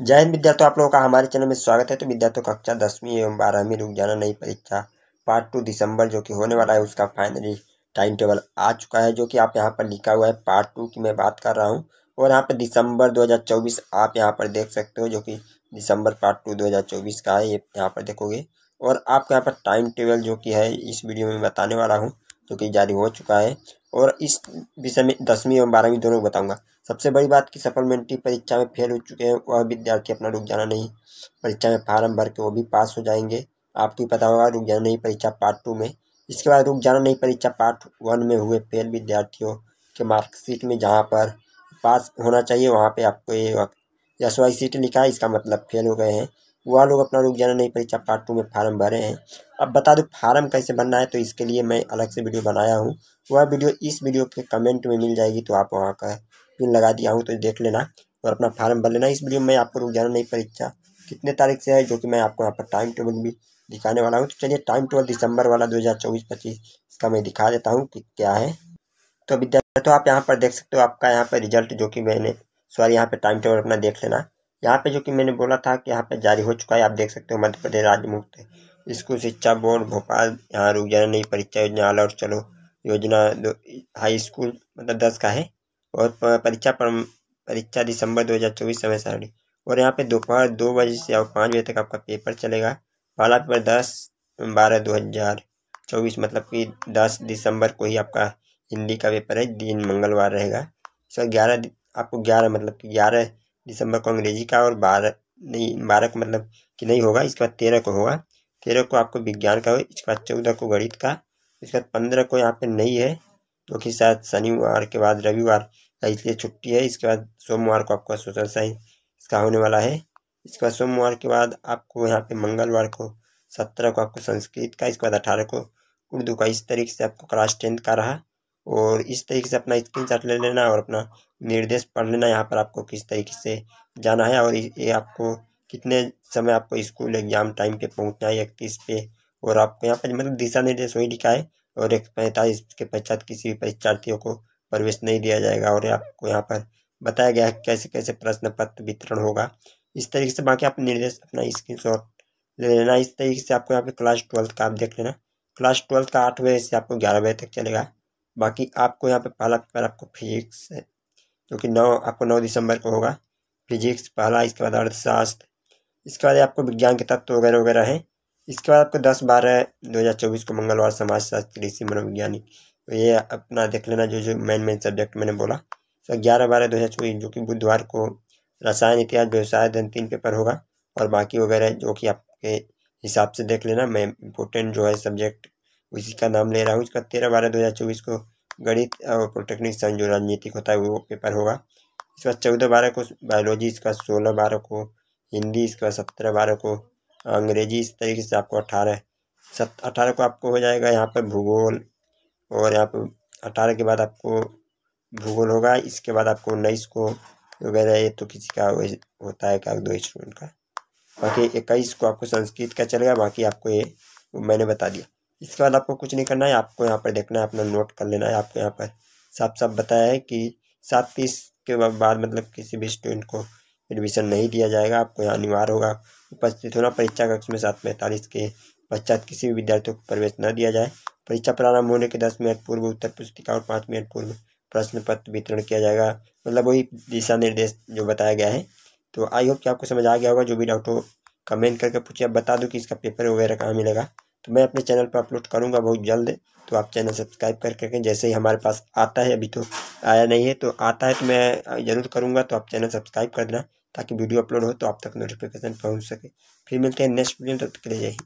जय हिंद विद्यार्थियों आप लोगों का हमारे चैनल में स्वागत है तो विद्यार्थियों कक्षा दसवीं एवं बारहवीं रुक जाना नई परीक्षा पार्ट टू दिसंबर जो कि होने वाला है उसका फाइनली टाइम टेबल आ चुका है जो कि आप यहाँ पर लिखा हुआ है पार्ट टू की मैं बात कर रहा हूँ और यहाँ पर दिसंबर 2024 आप यहाँ पर देख सकते हो जो कि दिसंबर पार्ट टू दो का है ये यहाँ पर देखोगे और आपके यहाँ पर टाइम टेबल जो कि है इस वीडियो में बताने वाला हूँ जो कि जारी हो चुका है और इस विषय में दसवीं और बारहवीं दोनों को बताऊंगा सबसे बड़ी बात कि सप्लीमेंट्री परीक्षा में फेल हो चुके हैं वह विद्यार्थी अपना रुक जाना नहीं परीक्षा में फार्म भर के वो भी पास हो जाएंगे आपको भी पता होगा रुक जाना नहीं परीक्षा पार्ट टू में इसके बाद रुक जाना नहीं परीक्षा पार्ट वन में हुए फेल विद्यार्थियों के मार्कशीट में जहाँ पर पास होना चाहिए वहाँ पर आपको ये एस वाई सीट लिखा है इसका मतलब फेल हो गए हैं वह लोग अपना रुक जाना नहीं परीक्षा पार्ट टू में फार्म भरे हैं अब बता दूँ फार्म कैसे भरना है तो इसके लिए मैं अलग से वीडियो बनाया हूँ वह वीडियो इस वीडियो के कमेंट में मिल जाएगी तो आप वहाँ का पिन लगा दिया हूँ तो देख लेना और अपना फार्म भर लेना इस वीडियो में आपको रुक जाना नहीं परीक्षा कितने तारीख से है जो कि मैं आपको यहाँ पर टाइम टेबल भी दिखाने वाला हूँ तो चलिए टाइम टेबल दिसंबर वाला दो हज़ार चौबीस पच्चीस इसका मैं दिखा देता हूँ कि क्या है तो विद्यार्थी तो आप यहाँ पर देख सकते हो आपका यहाँ पर रिजल्ट जो कि मैंने सॉरी यहाँ पर टाइम टेबल अपना देख लेना यहाँ पे जो कि मैंने बोला था कि यहाँ पे जारी हो चुका है आप देख सकते हो मध्य प्रदेश राज्य मुक्त स्कूल शिक्षा बोर्ड भोपाल यहाँ रुक जाना नई परीक्षा योजना आल और चलो योजना दो हाई स्कूल मतलब दस का है और परीक्षा परीक्षा दिसंबर चौबीस समय सारणी और यहाँ पे दोपहर दो, दो बजे से और पाँच बजे तक आपका पेपर चलेगा पहला पेपर दस बारह दो हज़ार चौबीस मतलब कि दस दिसंबर को ही आपका हिंदी का पेपर है दिन मंगलवार रहेगा सर ग्यारह आपको ग्यारह मतलब कि ग्यारह दिसंबर को अंग्रेजी का और बारह नहीं बारह को मतलब कि नहीं होगा इसके बाद तेरह को होगा तेरह को आपको विज्ञान का इसके बाद चौदह को गणित का इसके बाद पंद्रह को यहाँ पे नहीं है तो कि शायद शनिवार के बाद रविवार इसलिए छुट्टी है इसके बाद सोमवार को आपका सोशल साइंस इसका होने वाला है इसके बाद सोमवार के बाद आपको यहाँ पे मंगलवार को सत्रह को आपको संस्कृत का इसके बाद अठारह को उर्दू का इस तरीके से आपको क्लास टेंथ का रहा और इस तरीके से अपना स्क्रीन शॉट ले लेना और अपना निर्देश पढ़ लेना यहाँ पर आपको किस तरीके से जाना है और ये आपको कितने समय आपको स्कूल एग्ज़ाम टाइम पे पहुँचना है इकतीस पे और आपको यहाँ पर मतलब दिशा निर्देश वही लिखा है और एक पैंतालीस के पश्चात किसी भी परीक्षार्थियों को प्रवेश नहीं दिया जाएगा और आपको यहाँ पर बताया गया है कैसे कैसे प्रश्न पत्र वितरण होगा इस तरीके से बाकी आप निर्देश अपना स्क्रीन ले लेना इस तरीके से आपको यहाँ पे क्लास ट्वेल्थ का आप देख लेना क्लास ट्वेल्थ का आठ बजे से आपको ग्यारह बजे तक चलेगा बाकी आपको यहाँ पे पहला पेपर आपको फिजिक्स है जो कि नौ आपको नौ दिसंबर को होगा फिजिक्स पहला इसके बाद अर्थशास्त्र इसके बाद आपको विज्ञान के तत्व वगैरह वगैरह हैं इसके बाद आपको दस बारह दो हज़ार चौबीस को मंगलवार समाजशास्त्र कृषि मनोविज्ञानिक तो ये अपना देख लेना जो जो मेन मेन सब्जेक्ट मैंने बोला सर तो ग्यारह बारह दो हज़ार चौबीस जो कि बुधवार को रसायन इतिहास व्यवसाय धन तीन पेपर होगा और बाकी वगैरह जो कि आपके हिसाब से देख लेना मैं इम्पोर्टेंट जो है सब्जेक्ट उसी का नाम ले रहा हूँ इसका तेरह बारह दो हज़ार चौबीस को गणित और पॉलिटेक्निक संघ जो राजनीतिक होता है वो पेपर होगा इसके बाद चौदह बारह को बायोलॉजी इसका सोलह बारह को हिंदी इसके बाद सत्रह बारह को अंग्रेजी इस तरीके से आपको अठारह सत अठारह को आपको हो जाएगा यहाँ पर भूगोल और यहाँ पर अठारह के बाद आपको भूगोल होगा इसके बाद आपको उन्नीस को वगैरह ये तो किसी का होता है का दो स्टूडेंट का बाकी इक्कीस को आपको संस्कृत का चलेगा बाकी आपको ये मैंने बता दिया इसके बाद आपको कुछ नहीं करना है आपको यहाँ पर देखना है अपना नोट कर लेना है आपको यहाँ पर साफ साफ बताया है कि सात तीस के बाद मतलब किसी भी स्टूडेंट को एडमिशन नहीं दिया जाएगा आपको यहाँ अनिवार्य होगा उपस्थित होना परीक्षा कक्ष में सात पैंतालीस के पश्चात किसी भी विद्यार्थियों को प्रवेश न दिया जाए परीक्षा प्रारंभ होने के दस मिनट पूर्व उत्तर पुस्तिका और पाँच मिनट पूर्व प्रश्न पत्र वितरण किया जाएगा मतलब वही दिशा निर्देश जो बताया गया है तो आई होप कि आपको समझ आ गया होगा जो भी डाउट हो कमेंट करके पूछिए बता दो कि इसका पेपर वगैरह कहाँ मिलेगा तो मैं अपने चैनल पर अपलोड करूँगा बहुत जल्द तो आप चैनल सब्सक्राइब कर करके जैसे ही हमारे पास आता है अभी तो आया नहीं है तो आता है तो मैं ज़रूर करूँगा तो आप चैनल सब्सक्राइब कर देना ताकि वीडियो अपलोड हो तो आप तक नोटिफिकेशन पहुँच सके फिर मिलते हैं नेक्स्ट वीडियो तब तक के लिए